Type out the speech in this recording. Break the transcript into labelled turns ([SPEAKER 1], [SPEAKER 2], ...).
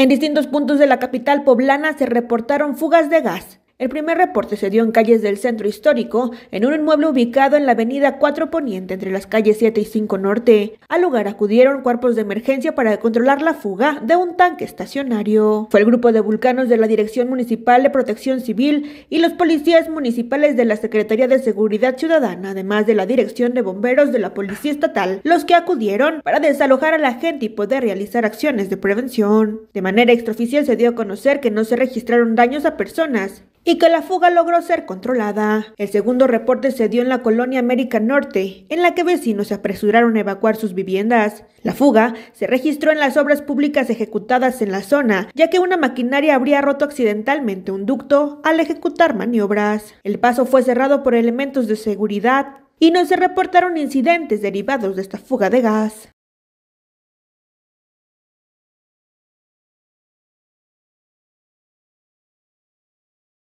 [SPEAKER 1] En distintos puntos de la capital poblana se reportaron fugas de gas. El primer reporte se dio en calles del centro histórico, en un inmueble ubicado en la avenida 4 Poniente entre las calles 7 y 5 Norte. Al lugar acudieron cuerpos de emergencia para controlar la fuga de un tanque estacionario. Fue el grupo de vulcanos de la Dirección Municipal de Protección Civil y los policías municipales de la Secretaría de Seguridad Ciudadana, además de la Dirección de Bomberos de la Policía Estatal, los que acudieron para desalojar a la gente y poder realizar acciones de prevención. De manera extraoficial se dio a conocer que no se registraron daños a personas, y que la fuga logró ser controlada. El segundo reporte se dio en la colonia América Norte, en la que vecinos se apresuraron a evacuar sus viviendas. La fuga se registró en las obras públicas ejecutadas en la zona, ya que una maquinaria habría roto accidentalmente un ducto al ejecutar maniobras. El paso fue cerrado por elementos de seguridad y no se reportaron incidentes derivados
[SPEAKER 2] de esta fuga de gas.